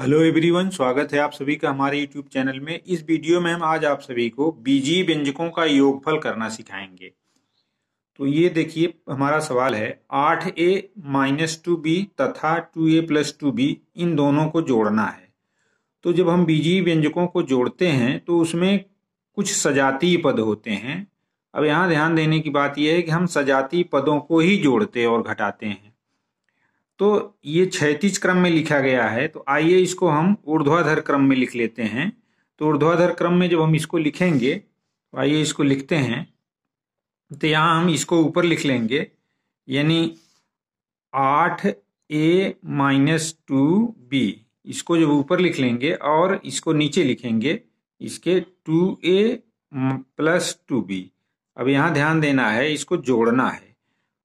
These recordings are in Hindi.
हेलो एवरीवन स्वागत है आप सभी का हमारे यूट्यूब चैनल में इस वीडियो में हम आज आप सभी को बीजी व्यंजकों का योगफल करना सिखाएंगे तो ये देखिए हमारा सवाल है आठ ए माइनस टू बी तथा two A plus two B इन दोनों को जोड़ना है तो जब हम बीजी व्यंजकों को जोड़ते हैं तो उसमें कुछ सजातीय पद होते हैं अब यहाँ ध्यान देने की बात यह है कि हम सजातीय पदों को ही जोड़ते और घटाते हैं तो ये क्षैतिज क्रम में लिखा गया है तो आइए इसको हम ऊर्ध्वाधर क्रम में लिख लेते हैं तो ऊर्ध्वाधर क्रम में जब हम इसको लिखेंगे तो आइए इसको लिखते हैं तो यहाँ हम इसको ऊपर लिख लेंगे यानी आठ ए माइनस टू बी इसको जब ऊपर लिख लेंगे और इसको नीचे लिखेंगे इसके two A plus two B अब यहाँ ध्यान देना है इसको जोड़ना है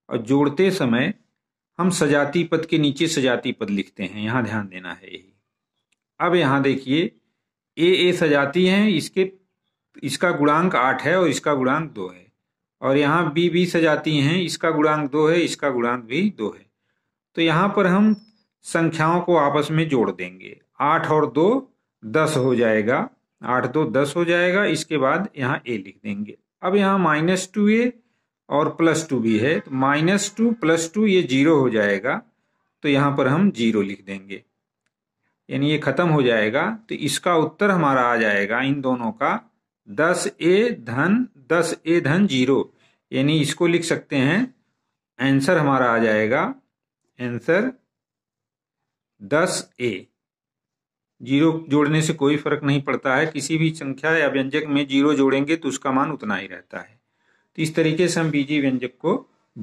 और जोड़ते समय हम सजाती पद के नीचे सजाती पद लिखते हैं यहाँ ध्यान देना है यही अब यहाँ देखिए ए ए सजाती है इसके इसका गुणांक आठ है और इसका गुणांक दो है और यहाँ बी बी सजाती हैं इसका गुणांक दो है इसका गुणांक भी दो है तो यहाँ पर हम संख्याओं को आपस में जोड़ देंगे आठ और दो दस हो जाएगा आठ दो दस हो जाएगा इसके बाद यहाँ ए लिख देंगे अब यहाँ माइनस टू ए और प्लस टू भी है तो माइनस टू प्लस टू ये जीरो हो जाएगा तो यहाँ पर हम जीरो लिख देंगे यानी ये खत्म हो जाएगा तो इसका उत्तर हमारा आ जाएगा इन दोनों का दस ए धन दस ए धन जीरो यानी इसको लिख सकते हैं आंसर हमारा आ जाएगा आंसर दस ए जीरो जोड़ने से कोई फर्क नहीं पड़ता है किसी भी संख्या या व्यंजक में जीरो जोड़ेंगे तो उसका मान उतना ही रहता है तो इस तरीके से हम बीजी व्यंजक को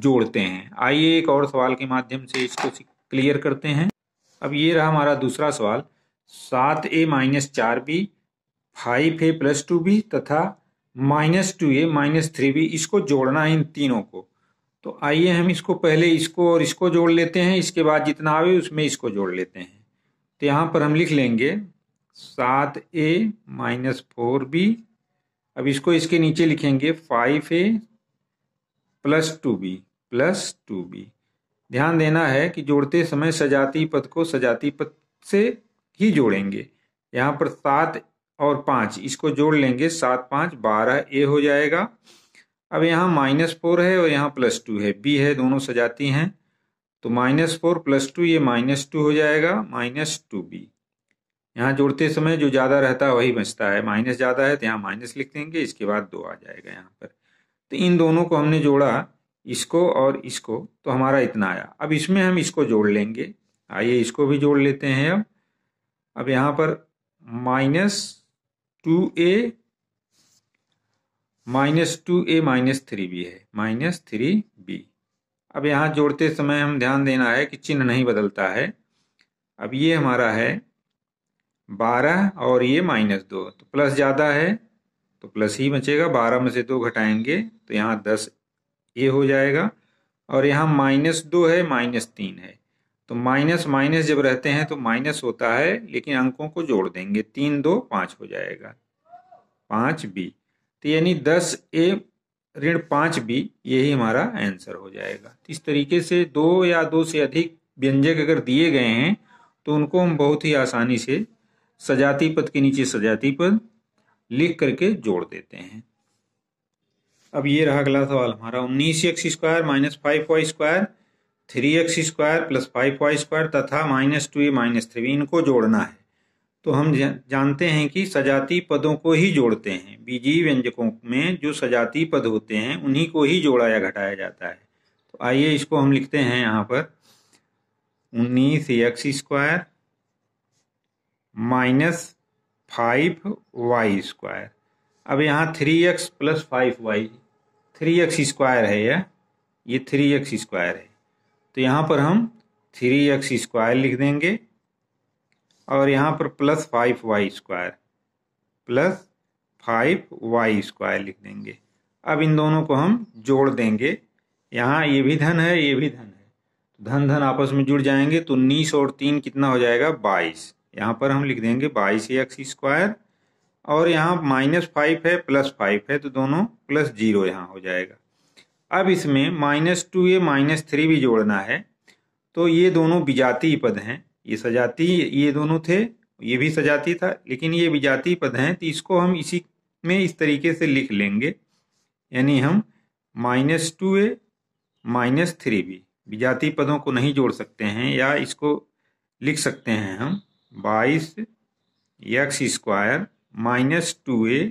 जोड़ते हैं आइए एक और सवाल के माध्यम से इसको क्लियर करते हैं अब ये रहा हमारा दूसरा सवाल सात ए माइनस चार b five a plus two B तथा minus two a minus three b इसको जोड़ना है इन तीनों को तो आइए हम इसको पहले इसको और इसको जोड़ लेते हैं इसके बाद जितना आवे उसमें इसको जोड़ लेते हैं तो यहाँ पर हम लिख लेंगे सात ए माइनस फोर बी अब इसको इसके नीचे लिखेंगे five a plus two b plus two b ध्यान देना है कि जोड़ते समय सजाती पद को सजाती पद से ही जोड़ेंगे यहाँ पर सात और पाँच इसको जोड़ लेंगे सात पाँच बारह ए हो जाएगा अब यहाँ माइनस फोर है और यहाँ प्लस टू है बी है दोनों सजाती हैं तो माइनस फोर प्लस टू ये माइनस टू हो जाएगा माइनस टू बी यहाँ जोड़ते समय जो ज़्यादा रहता है वही बचता है माइनस ज़्यादा है तो यहाँ माइनस लिख देंगे इसके बाद दो आ जाएगा यहाँ पर तो इन दोनों को हमने जोड़ा इसको और इसको तो हमारा इतना आया अब इसमें हम इसको जोड़ लेंगे आइए इसको भी जोड़ लेते हैं अब अब यहाँ पर minus two a minus two a minus three b है माइनस थ्री बी अब यहाँ जोड़ते समय हम ध्यान देना है कि चिन्ह नहीं बदलता है अब ये हमारा है बारह और ये माइनस दो तो प्लस ज़्यादा है तो प्लस ही बचेगा बारह में से दो घटाएंगे तो यहाँ दस ये हो जाएगा और यहाँ माइनस दो है माइनस तीन है तो माइनस माइनस जब रहते हैं तो माइनस होता है लेकिन अंकों को जोड़ देंगे तीन दो पाँच हो जाएगा पाँच बी तो यानी दस ए ऋण पाँच बी यही हमारा आंसर हो जाएगा तो इस तरीके से दो या दो से अधिक व्यंजक अगर दिए गए हैं तो उनको हम बहुत ही आसानी से सजाती पद के नीचे सजाती पद लिख करके जोड़ देते हैं अब ये रहा अगला सवाल हमारा उन्नीस x square minus five y square three x square plus five y square तथा minus two a minus three इनको जोड़ना है तो हम जानते हैं कि सजाती पदों को ही जोड़ते हैं बीजी व्यंजकों में जो सजाती पद होते हैं उन्हीं को ही जोड़ा या घटाया जाता है तो आइए इसको हम लिखते हैं यहाँ पर उन्नीस x square minus five y square अब यहाँ three x plus five y three x square है यह ये थ्री एक्स स्क्वायर है तो यहाँ पर हम थ्री एक्स स्क्वायर लिख देंगे और यहाँ पर plus five y square plus five y square लिख देंगे अब इन दोनों को हम जोड़ देंगे यहाँ ये भी धन है ये भी धन है तो धन धन आपस में जुड़ जाएंगे तो उन्नीस और तीन कितना हो जाएगा बाईस यहाँ पर हम लिख देंगे बाईस एक्स स्क्वायर और यहाँ माइनस फाइव है प्लस फाइव है तो दोनों प्लस जीरो यहाँ हो जाएगा अब इसमें minus two a minus three भी जोड़ना है तो ये दोनों विजातीय पद हैं ये सजाती ये दोनों थे ये भी सजाती था लेकिन ये विजातीय पद हैं तो इसको हम इसी में इस तरीके से लिख लेंगे यानी हम minus two a minus three भी विजातीय पदों को नहीं जोड़ सकते हैं या इसको लिख सकते हैं हम बाईस x square minus two a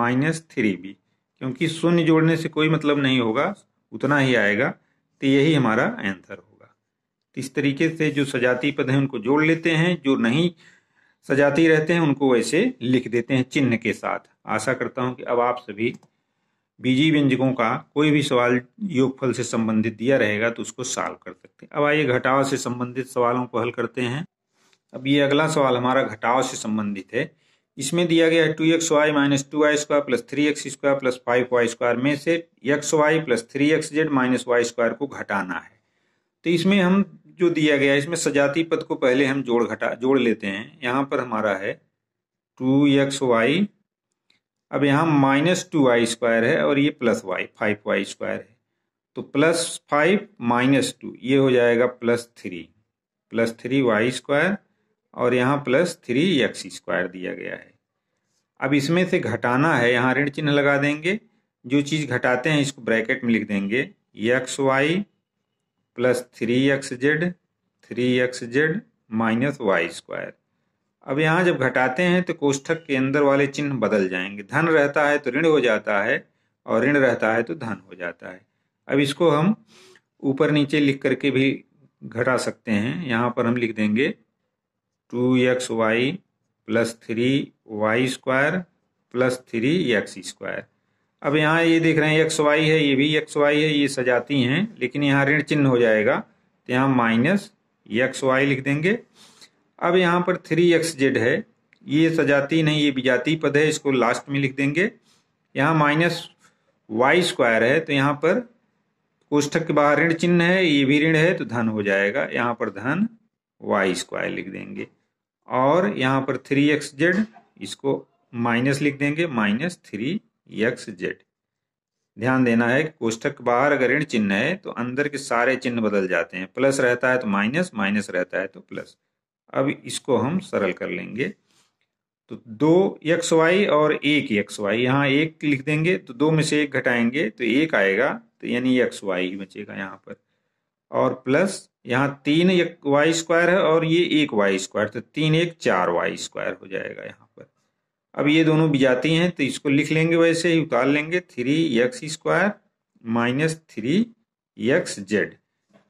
minus three b क्योंकि शून्य जोड़ने से कोई मतलब नहीं होगा उतना ही आएगा तो यही हमारा आंसर होगा तो इस तरीके से जो सजाती पद हैं उनको जोड़ लेते हैं जो नहीं सजाती रहते हैं उनको वैसे लिख देते हैं चिन्ह के साथ आशा करता हूं कि अब आप सभी बीजी व्यंजकों का कोई भी सवाल योगफल से संबंधित दिया रहेगा तो उसको सॉल्व कर सकते हैं अब आइए घटाव से संबंधित सवालों को हल करते हैं अब ये अगला सवाल हमारा घटाव से संबंधित है इसमें दिया गया है two x y minus two y square plus three x square plus five y square में से x y plus three x z minus y square को घटाना है तो इसमें हम जो दिया गया है इसमें सजाती पद को पहले हम जोड़ घटा जोड़ लेते हैं यहाँ पर हमारा है टू एक्स वाई अब यहाँ माइनस टू वाई स्क्वायर है और ये plus y five y square है तो प्लस फाइव माइनस टू ये हो जाएगा plus three plus three y square और यहाँ प्लस थ्री एक्स स्क्वायर दिया गया है अब इसमें से घटाना है यहाँ ऋण चिन्ह लगा देंगे जो चीज़ घटाते हैं इसको ब्रैकेट में लिख देंगे x y plus three x z three x z minus y square अब यहाँ जब घटाते हैं तो कोष्ठक के अंदर वाले चिन्ह बदल जाएंगे धन रहता है तो ऋण हो जाता है और ऋण रहता है तो धन हो जाता है अब इसको हम ऊपर नीचे लिख करके भी घटा सकते हैं यहाँ पर हम लिख देंगे two x y plus three y square plus three x square अब यहाँ ये देख रहे हैं एक्स वाई है ये भी एक्स वाई है ये सजाती हैं लेकिन यहाँ ऋण चिन्ह हो जाएगा तो यहाँ माइनस एक्स वाई लिख देंगे अब यहाँ पर थ्री एक्स जेड है ये सजाती नहीं ये विजाती पद है इसको लास्ट में लिख देंगे यहाँ माइनस वाई स्क्वायर है तो यहाँ पर कोष्ठक के बाहर ऋण चिन्ह है ये भी ऋण है तो धन हो जाएगा यहाँ पर धन वाई स्क्वायर लिख देंगे और यहाँ पर थ्री एक्स जेड इसको माइनस लिख देंगे माइनस थ्री एक्स जेड ध्यान देना है कोष्ठक बाहर अगर ऋण चिन्ह है तो अंदर के सारे चिन्ह बदल जाते हैं प्लस रहता है तो माइनस माइनस रहता है तो प्लस अब इसको हम सरल कर लेंगे तो दो एक्स वाई और एक एक्स वाई यहाँ एक लिख देंगे तो दो में से एक घटाएंगे तो एक आएगा तो यानी एक्स वाई बचेगा यहाँ पर और प्लस यहाँ तीन एक वाई स्क्वायर है और ये एक वाई स्क्वायर तो तीन एक चार वाई स्क्वायर हो जाएगा यहाँ पर अब ये दोनों बिजाती हैं तो इसको लिख लेंगे वैसे ही उतार लेंगे three x square minus three x z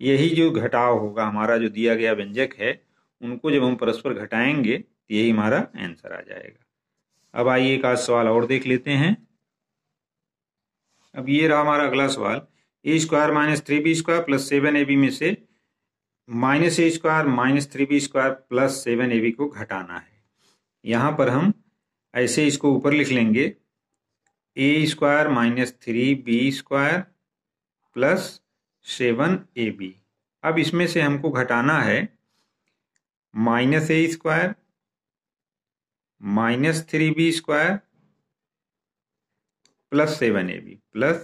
यही जो घटाव होगा हमारा जो दिया गया व्यंजक है उनको जब हम परस्पर घटाएंगे तो यही हमारा आंसर आ जाएगा अब आइए एक आज सवाल और देख लेते हैं अब ये रहा हमारा अगला सवाल a square minus three b square plus seven a b में से minus a square minus three b square plus seven a b को घटाना है यहाँ पर हम ऐसे इसको ऊपर लिख लेंगे a square minus three b square plus seven a b अब इसमें से हमको घटाना है minus a square minus three b square plus seven a b plus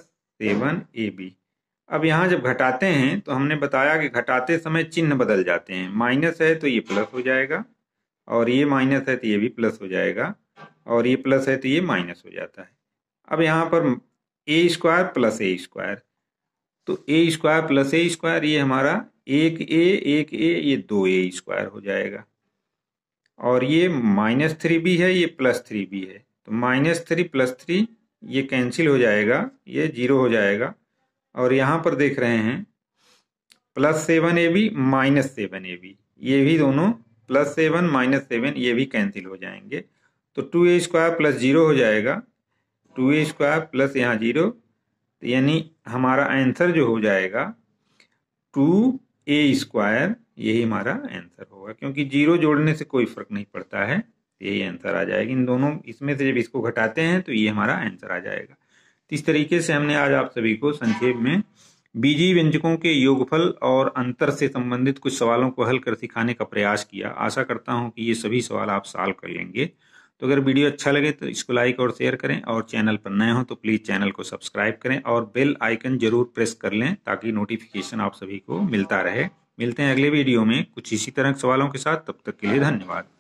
seven a b अब यहाँ जब घटाते हैं तो हमने बताया कि घटाते समय चिन्ह बदल जाते हैं माइनस है तो ये प्लस हो जाएगा और ये माइनस है तो ये भी प्लस हो जाएगा और ये प्लस है तो ये माइनस हो जाता है अब यहाँ पर a square plus a square तो a square plus a square ये हमारा एक ए एक ए ये दो ए स्क्वायर हो जाएगा और ये माइनस थ्री भी है ये प्लस थ्री भी है तो माइनस थ्री प्लस थ्री ये कैंसिल हो जाएगा ये जीरो हो जाएगा और यहाँ पर देख रहे हैं plus seven a b minus seven a b ये भी दोनों प्लस सेवन माइनस सेवन ये भी कैंसिल हो जाएंगे तो two a square plus zero हो जाएगा टू ए स्क्वायर प्लस यहाँ जीरो तो यानी हमारा आंसर जो हो जाएगा टू ए स्क्वायर यही हमारा आंसर होगा क्योंकि जीरो जोड़ने से कोई फर्क नहीं पड़ता है यही आंसर आ जाएगा इन दोनों इसमें से जब इसको घटाते हैं तो ये हमारा आंसर आ जाएगा इस तरीके से हमने आज आप सभी को संक्षेप में बीजी व्यंजकों के योगफल और अंतर से संबंधित कुछ सवालों को हल कर सिखाने का प्रयास किया आशा करता हूं कि ये सभी सवाल आप सॉल्व कर लेंगे तो अगर वीडियो अच्छा लगे तो इसको लाइक और शेयर करें और चैनल पर नए हो तो प्लीज़ चैनल को सब्सक्राइब करें और बेल आइकन जरूर प्रेस कर लें ताकि नोटिफिकेशन आप सभी को मिलता रहे मिलते हैं अगले वीडियो में कुछ इसी तरह के सवालों के साथ तब तक के लिए धन्यवाद